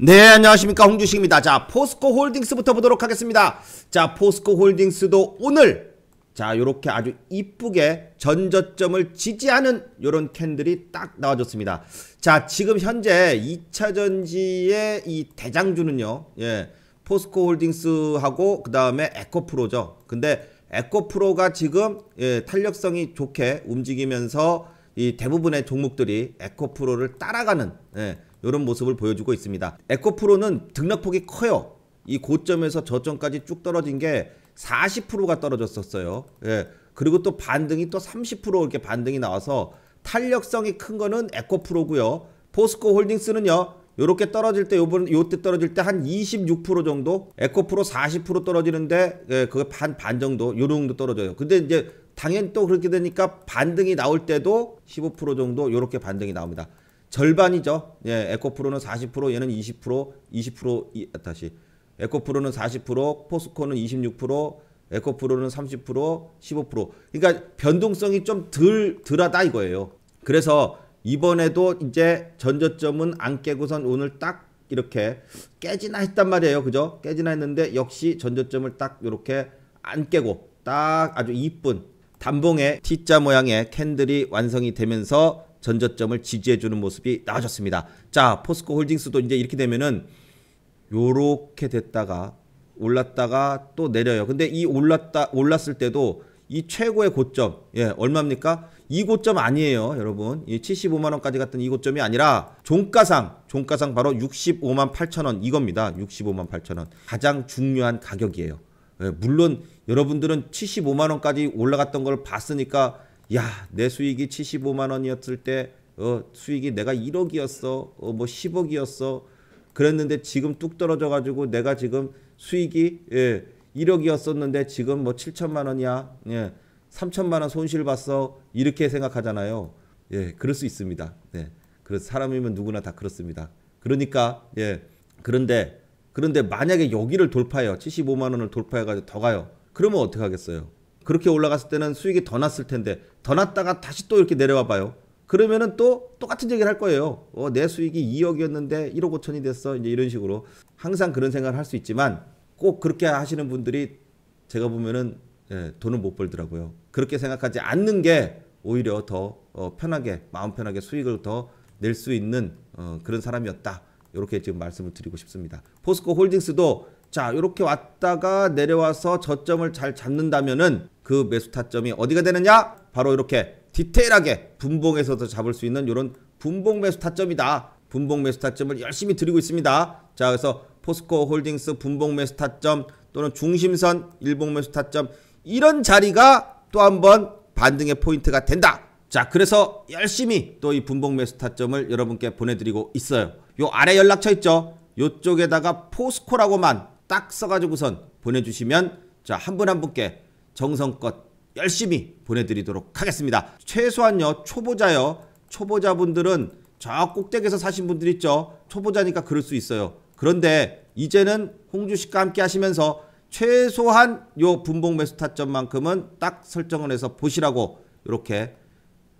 네 안녕하십니까 홍주식입니다 자 포스코 홀딩스부터 보도록 하겠습니다 자 포스코 홀딩스도 오늘 자 요렇게 아주 이쁘게 전저점을 지지하는 요런 캔들이 딱 나와줬습니다 자 지금 현재 2차전지의 이 대장주는요 예 포스코 홀딩스하고 그 다음에 에코프로죠 근데 에코프로가 지금 예, 탄력성이 좋게 움직이면서 이 대부분의 종목들이 에코프로를 따라가는 예, 이런 모습을 보여주고 있습니다. 에코프로는 등락폭이 커요. 이 고점에서 저점까지 쭉 떨어진 게 40%가 떨어졌었어요. 예. 그리고 또 반등이 또 30% 이렇게 반등이 나와서 탄력성이 큰 거는 에코프로고요. 포스코 홀딩스는요. 요렇게 떨어질 때 요번 요때 떨어질 때 한 26% 정도 에코프로 40% 떨어지는데 예, 그게 반반 정도 요 정도 떨어져요. 근데 이제 당연히 또 그렇게 되니까 반등이 나올 때도 15% 정도 요렇게 반등이 나옵니다. 절반이죠. 예, 에코프로는 40%, 얘는 20%, 20% 이, 다시 에코프로는 40%, 포스코는 26%, 에코프로는 30%, 15%. 그러니까 변동성이 좀덜 덜하다 이거예요. 그래서 이번에도 이제 전저점은 안 깨고선 오늘 딱 이렇게 깨지나 했단 말이에요. 그죠? 깨지나 했는데 역시 전저점을 딱 이렇게 안 깨고 딱 아주 이쁜 단봉의 T자 모양의 캔들이 완성이 되면서 전저점을 지지해주는 모습이 나와줬습니다. 자, 포스코 홀딩스도 이제 이렇게 되면은 요렇게 됐다가 올랐다가 또 내려요. 근데 이 올랐다 올랐을 때도 이 최고의 고점 예 얼마입니까? 이 고점 아니에요, 여러분. 이 75만 원까지 갔던 이 고점이 아니라 종가상 종가상 바로 65만 8천 원 이겁니다. 65만 8천 원 가장 중요한 가격이에요. 예, 물론 여러분들은 75만 원까지 올라갔던 걸 봤으니까 야, 내 수익이 75만 원이었을 때 어, 수익이 내가 1억이었어. 어, 뭐 10억이었어. 그랬는데 지금 뚝 떨어져 가지고 내가 지금 수익이 예, 1억이었었는데 지금 뭐 7천만 원이야. 예. 3천만 원 손실 봤어. 이렇게 생각하잖아요. 예, 그럴 수 있습니다. 네. 그래서 사람이면 누구나 다 그렇습니다. 그러니까 예. 그런데 그런데 만약에 여기를 돌파해요. 75만 원을 돌파해 가지고 더 가요. 그러면 어떻게 하겠어요? 그렇게 올라갔을 때는 수익이 더 났을 텐데 더 났다가 다시 또 이렇게 내려와 봐요. 그러면은 또 똑같은 얘기를 할 거예요. 어, 내 수익이 2억이었는데 1억 5천이 됐어. 이제 이런 식으로 항상 그런 생각을 할 수 있지만 꼭 그렇게 하시는 분들이 제가 보면은 예, 돈을 못 벌더라고요. 그렇게 생각하지 않는 게 오히려 더 어, 편하게 마음 편하게 수익을 더 낼 수 있는 어, 그런 사람이었다. 이렇게 지금 말씀을 드리고 싶습니다. 포스코 홀딩스도 자, 이렇게 왔다가 내려와서 저점을 잘 잡는다면은 그 매수 타점이 어디가 되느냐? 바로 이렇게 디테일하게 분봉에서도 잡을 수 있는 이런 분봉 매수 타점이다. 분봉 매수 타점을 열심히 드리고 있습니다. 자, 그래서 포스코 홀딩스 분봉 매수 타점 또는 중심선 일봉 매수 타점 이런 자리가 또 한번 반등의 포인트가 된다. 자, 그래서 열심히 또 이 분봉 매수 타점을 여러분께 보내드리고 있어요. 요 아래 연락처 있죠? 요쪽에다가 포스코라고만 딱 써가지고선 보내주시면 자 한 분 한 분께 정성껏 열심히 보내드리도록 하겠습니다. 최소한요 초보자요 초보자분들은 저 꼭대기에서 사신 분들 있죠 초보자니까 그럴 수 있어요. 그런데 이제는 홍주식과 함께 하시면서 최소한 요 분봉 매수 타점만큼은 딱 설정을 해서 보시라고 이렇게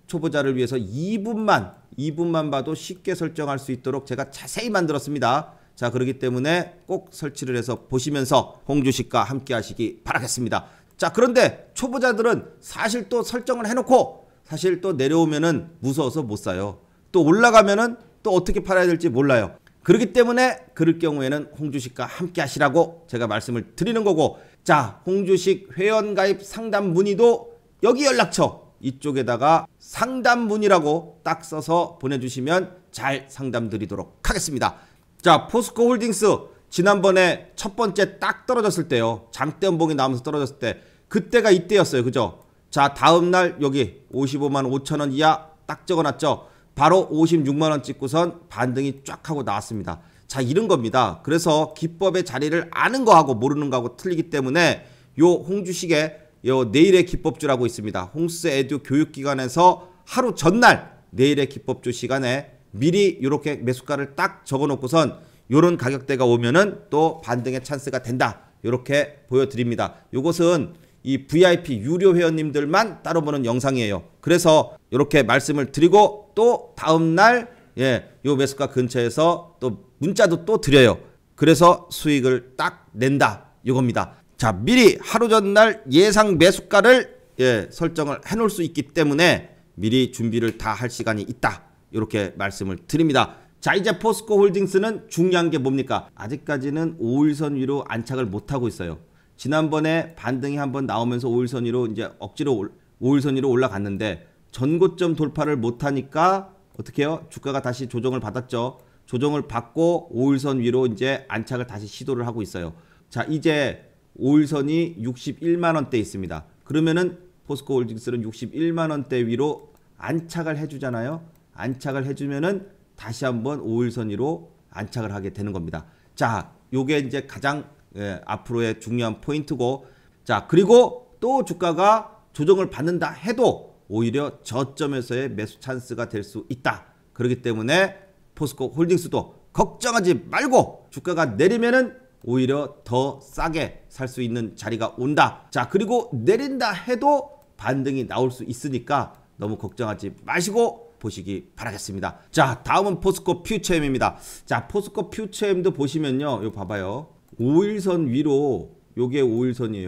초보자를 위해서 2분만 2분만 봐도 쉽게 설정할 수 있도록 제가 자세히 만들었습니다. 자, 그러기 때문에 꼭 설치를 해서 보시면서 홍주식과 함께 하시기 바라겠습니다. 자, 그런데 초보자들은 사실 또 설정을 해놓고 사실 또 내려오면은 무서워서 못 사요. 또 올라가면은 또 어떻게 팔아야 될지 몰라요. 그렇기 때문에 그럴 경우에는 홍주식과 함께 하시라고 제가 말씀을 드리는 거고 자 홍주식 회원가입 상담 문의도 여기 연락처 이쪽에다가 상담 문의라고 딱 써서 보내주시면 잘 상담 드리도록 하겠습니다. 자 포스코 홀딩스 지난번에 첫 번째 딱 떨어졌을 때요 장대연봉이 나오면서 떨어졌을 때 그때가 이때였어요 그죠 자 다음날 여기 55만 5천원 이하 딱 적어놨죠 바로 56만원 찍고선 반등이 쫙 하고 나왔습니다 자 이런 겁니다 그래서 기법의 자리를 아는 거하고 모르는 거하고 틀리기 때문에 요 홍주식의 요 내일의 기법주라고 있습니다 홍스 에듀 교육기관에서 하루 전날 내일의 기법주 시간에 미리 이렇게 매수가를 딱 적어놓고선 이런 가격대가 오면은 또 반등의 찬스가 된다. 이렇게 보여드립니다. 이것은 이 VIP 유료 회원님들만 따로 보는 영상이에요. 그래서 이렇게 말씀을 드리고 또 다음날 예, 요 매수가 근처에서 또 문자도 또 드려요. 그래서 수익을 딱 낸다. 이겁니다. 자, 미리 하루 전날 예상 매수가를 예, 설정을 해 놓을 수 있기 때문에 미리 준비를 다 할 시간이 있다. 이렇게 말씀을 드립니다. 자 이제 포스코 홀딩스는 중요한 게 뭡니까? 아직까지는 5일선 위로 안착을 못하고 있어요. 지난번에 반등이 한번 나오면서 5일선 위로 이제 억지로 5일선 위로 올라갔는데 전고점 돌파를 못하니까 어떻게 해요? 주가가 다시 조정을 받았죠. 조정을 받고 5일선 위로 이제 안착을 다시 시도를 하고 있어요. 자 이제 5일선이 61만원대 있습니다. 그러면은 포스코 홀딩스는 61만원대 위로 안착을 해주잖아요. 안착을 해주면은 다시 한번 5일선위로 안착을 하게 되는 겁니다. 자, 요게 이제 가장 예, 앞으로의 중요한 포인트고 자, 그리고 또 주가가 조정을 받는다 해도 오히려 저점에서의 매수 찬스가 될 수 있다. 그렇기 때문에 포스코 홀딩스도 걱정하지 말고 주가가 내리면은 오히려 더 싸게 살 수 있는 자리가 온다. 자, 그리고 내린다 해도 반등이 나올 수 있으니까 너무 걱정하지 마시고 보시기 바라겠습니다. 자, 다음은 포스코 퓨처엠입니다. 자, 포스코 퓨처엠도 보시면요. 요 봐봐요. 5일선 위로 요게 5일선이에요.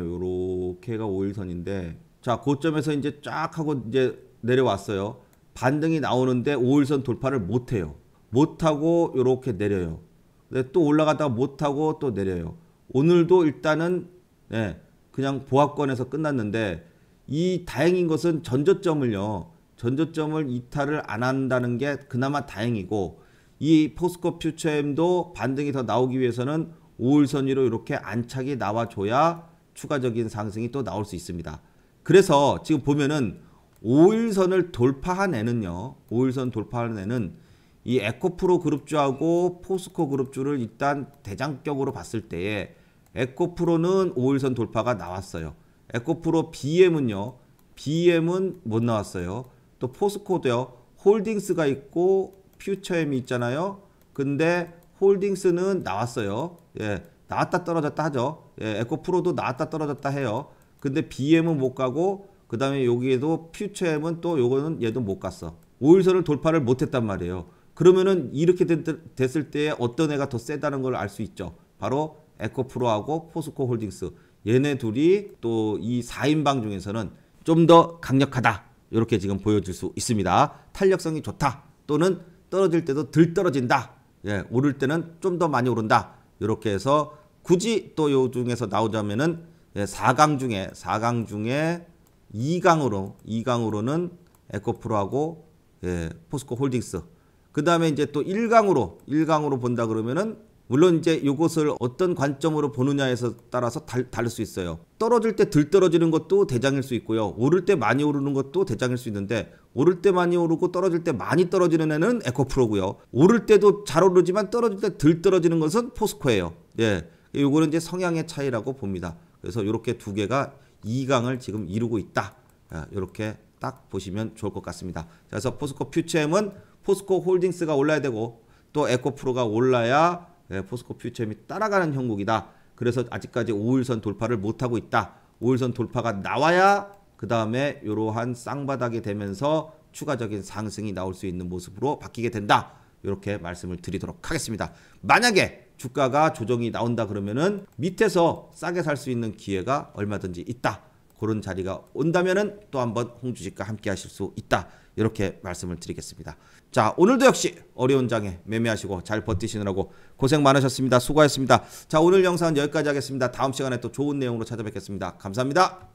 요렇게가 5일선인데 자, 고점에서 이제 쫙 하고 이제 내려왔어요. 반등이 나오는데 5일선 돌파를 못 해요. 못 하고 요렇게 내려요. 근데 또 올라가다가 못 하고 또 내려요. 오늘도 일단은 네, 그냥 보합권에서 끝났는데 이 다행인 것은 전저점을요. 전조점을 이탈을 안 한다는 게 그나마 다행이고 이 포스코 퓨처엠도 반등이 더 나오기 위해서는 5일선 위로 이렇게 안착이 나와줘야 추가적인 상승이 또 나올 수 있습니다. 그래서 지금 보면은 5일선을 돌파한 애는요. 5일선 돌파한 애는 이 에코프로 그룹주하고 포스코 그룹주를 일단 대장격으로 봤을 때에 에코프로는 5일선 돌파가 나왔어요. 에코프로 BM은요. BM은 못 나왔어요. 또 포스코도요. 홀딩스가 있고 퓨처엠이 있잖아요. 근데 홀딩스는 나왔어요. 예, 나왔다 떨어졌다 하죠. 예, 에코프로도 나왔다 떨어졌다 해요. 근데 BM은 못 가고 그 다음에 여기에도 퓨처엠은 또 요거는 얘도 못 갔어. 5일선을 돌파를 못했단 말이에요. 그러면은 이렇게 됐, 을때 어떤 애가 더 세다는 걸 알 수 있죠. 바로 에코프로하고 포스코 홀딩스. 얘네 둘이 또 이 4인방 중에서는 좀 더 강력하다. 이렇게 지금 보여질 수 있습니다. 탄력성이 좋다 또는 떨어질 때도 덜 떨어진다. 예, 오를 때는 좀 더 많이 오른다. 이렇게 해서 굳이 또 요 중에서 나오자면은 예, 4강 중에 4강 중에 2강으로 2강으로는 에코프로하고 예, 포스코 홀딩스. 그 다음에 이제 또 1강으로 1강으로 본다 그러면은 물론 이제 이것을 어떤 관점으로 보느냐에 따라서 달, 다를 수 있어요. 떨어질 때 들 떨어지는 것도 대장일 수 있고요. 오를 때 많이 오르는 것도 대장일 수 있는데 오를 때 많이 오르고 떨어질 때 많이 떨어지는 애는 에코프로고요. 오를 때도 잘 오르지만 떨어질 때 들 떨어지는 것은 포스코예요. 예. 요거는 이제 성향의 차이라고 봅니다. 그래서 이렇게 두 개가 2강을 지금 이루고 있다. 이렇게 예, 딱 보시면 좋을 것 같습니다. 그래서 포스코 퓨처엠은 포스코 홀딩스가 올라야 되고 또 에코프로가 올라야 예, 포스코 퓨처엠이 따라가는 형국이다. 그래서 아직까지 5일선 돌파를 못하고 있다. 5일선 돌파가 나와야 그 다음에 이러한 쌍바닥이 되면서 추가적인 상승이 나올 수 있는 모습으로 바뀌게 된다. 이렇게 말씀을 드리도록 하겠습니다. 만약에 주가가 조정이 나온다 그러면은 밑에서 싸게 살 수 있는 기회가 얼마든지 있다. 그런 자리가 온다면은 또 한번 홍주식과 함께 하실 수 있다. 이렇게 말씀을 드리겠습니다. 자 오늘도 역시 어려운 장에 매매하시고 잘 버티시느라고 고생 많으셨습니다. 수고하셨습니다. 자 오늘 영상은 여기까지 하겠습니다. 다음 시간에 또 좋은 내용으로 찾아뵙겠습니다. 감사합니다.